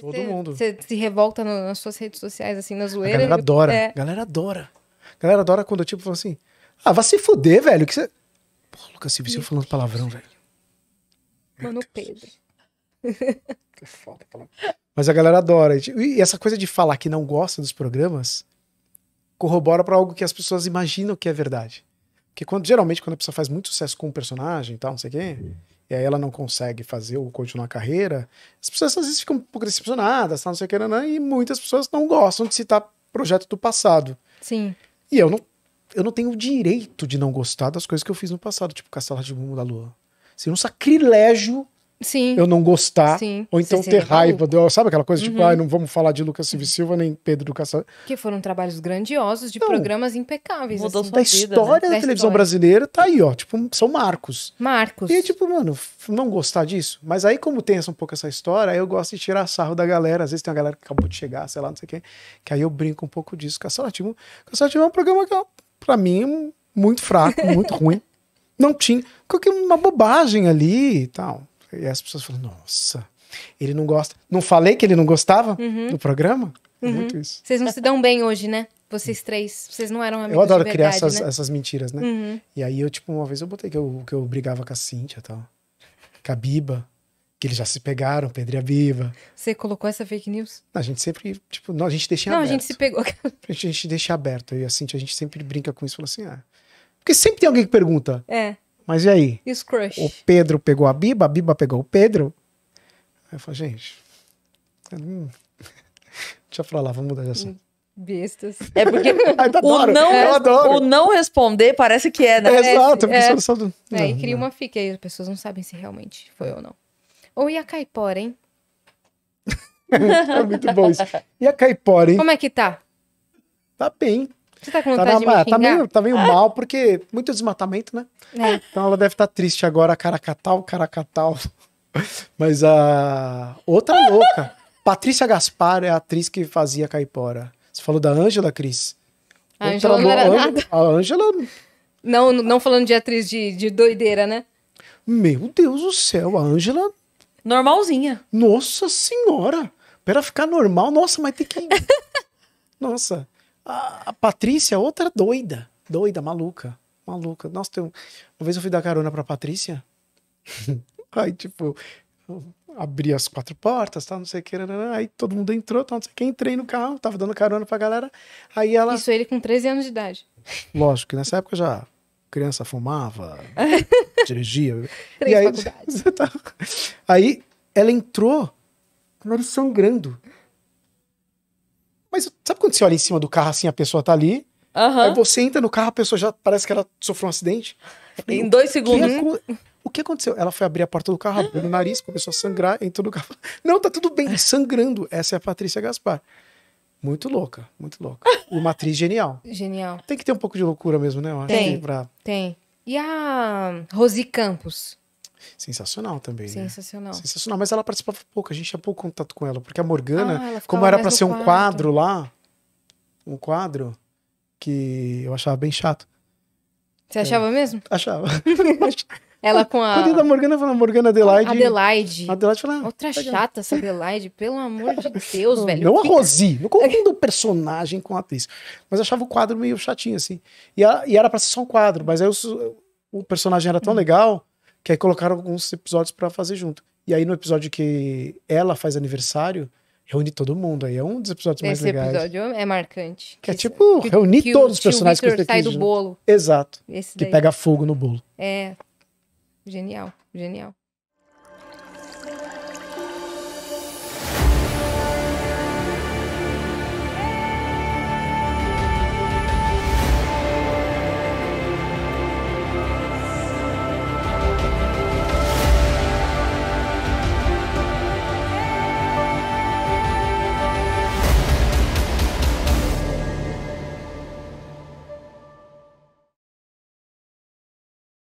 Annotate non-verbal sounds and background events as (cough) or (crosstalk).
Todo cê, mundo. Você se revolta no, nas suas redes sociais, assim, na zoeira. A galera e... adora. É. galera adora. A galera adora quando eu, tipo, falo assim, ah, vai se fuder, velho, que você... Pô, Lucas Silva falando palavrão, velho. Mano Pedro. (laughs) que foda palavrão. Mas a galera adora. E essa coisa de falar que não gosta dos programas corrobora para algo que as pessoas imaginam que é verdade. Porque quando, geralmente, quando a pessoa faz muito sucesso com um personagem e tal, não sei o quê, e aí ela não consegue fazer ou continuar a carreira, as pessoas às vezes ficam um pouco decepcionadas, não sei o que, não, e muitas pessoas não gostam de citar projeto do passado. Sim. E eu não, eu não tenho o direito de não gostar das coisas que eu fiz no passado, tipo Castelo de Mundo da Lua. Seria um sacrilégio Sim. eu não gostar, Sim. ou então ter raiva. Sabe aquela coisa, tipo, uhum. tipo, ah, não vamos falar de Lucas Silva Silva nem Pedro do Caçador. Que foram trabalhos grandiosos de não. programas impecáveis. Mudou assim. Da né? história né? da, da, televisão história. brasileira, tá aí, ó, tipo, são marcos. Marcos. E tipo, mano, não gostar disso. Mas aí, como tem essa, um pouco essa história, eu gosto de tirar sarro da galera. Às vezes tem uma galera que acabou de chegar, sei lá, não sei o quê, que aí eu brinco um pouco disso. Caçador Caçador é um programa que, é, pra mim, muito fraco, muito (laughs) ruim. Não tinha. qualquer uma bobagem ali e tal. E as pessoas falam, nossa, ele não gosta. Não falei que ele não gostava uhum. do programa? É uhum. Muito isso. Vocês não se dão bem hoje, né? Vocês três. Vocês não eram amigos Eu adoro verdade, criar essas, né? essas mentiras, né? Uhum. E aí eu, tipo, uma vez eu botei que eu, que eu brigava com a Cíntia e tal. Com a Biba. Que eles já se pegaram, Pedro e a Biba. Você colocou essa fake news? A gente sempre, tipo, não, a gente deixa não, aberto. Não, a gente se pegou. (laughs) a gente deixa aberto. E a Cintia, a gente sempre brinca com isso, fala assim, ah... Porque sempre tem alguém que pergunta. É. Mas e aí? crush? O Pedro pegou a Biba, a Biba pegou o Pedro. Aí eu falei, gente. Hum, (laughs) deixa pra lá, vamos mudar de assunto. Hum, bestas. É porque (laughs) o, não, o não responder parece que é, né? É, exato, é, é, só do... É, não, e cria não. uma fica aí, as pessoas não sabem se realmente foi ou não. Ou e a caipora, hein? (laughs) é muito bom isso. E a caipora, hein? Como é que tá? Tá bem. Você tá com vontade tá na, de me tá meio, tá meio ah. mal, porque muito desmatamento, né? É. Então ela deve estar tá triste agora, Caracatal, Caracatal. (laughs) Mas a outra é louca, Patrícia Gaspar é a atriz que fazia Caipora. Você falou da Ângela, Cris? A Ângela não era nada. A Ângela... Não, não falando de atriz de, de doideira, né? Meu Deus do céu, a Ângela... Normalzinha. Nossa senhora! Pera ficar normal, nossa, mas tem que... (laughs) nossa... A, a Patrícia, outra doida, doida, maluca, maluca. Nossa, tem um... uma vez eu fui dar carona pra Patrícia. (laughs) Aí, tipo, abri as quatro portas, tal, não sei o que, aí todo mundo entrou, tal, não sei o que, entrei no carro, tava dando carona pra galera, aí ela... Isso ele com 13 anos de idade. Lógico, que nessa época já criança fumava, (laughs) dirigia. Três e aí, (laughs) tá- aí ela entrou, com o nariz sangrando. Mas sabe quando você olha em cima do carro assim, a pessoa tá ali? Uhum. Aí você entra no carro, a pessoa já parece que ela sofreu um acidente. em dois segundos. Que... O que aconteceu? Ela foi abrir a porta do carro, abriu o nariz, começou a sangrar, entrou no carro. (laughs) Não, tá tudo bem, é. sangrando. Essa é a Patrícia Gaspar. Muito louca, muito louca. Uma atriz genial. Genial. Tem que ter um pouco de loucura mesmo, né? Eu acho tem, pra... tem. E a Rosi Campos? Sensacional também. Né? Sensacional. Né? Sensacional. Mas ela participava pouco, a gente tinha pouco contato com ela, porque a Morgana, ah, como era para ser um quarto. quadro lá, um quadro que eu achava bem chato. Você é. achava mesmo? Achava. (laughs) ela com a. Quando a Morgana a Morgana Adelaide. Adelaide. Adelaide ah, Outra tá chata essa Adelaide, pelo amor de Deus, velho. Não a Rosi. Não confundo o personagem com a atriz. Mas achava o quadro meio chatinho, assim. E, e era pra ser só um quadro, mas aí eu, o personagem era tão uhum. legal que aí colocaram alguns episódios para fazer junto. E aí no episódio que ela faz aniversário, reúne todo mundo. Aí é um dos episódios Esse mais legais. Esse episódio é marcante. Que é tipo que, reunir que todos os personagens que você sai do junto. bolo. Exato. Esse que daí. pega fogo no bolo. É. Genial, genial.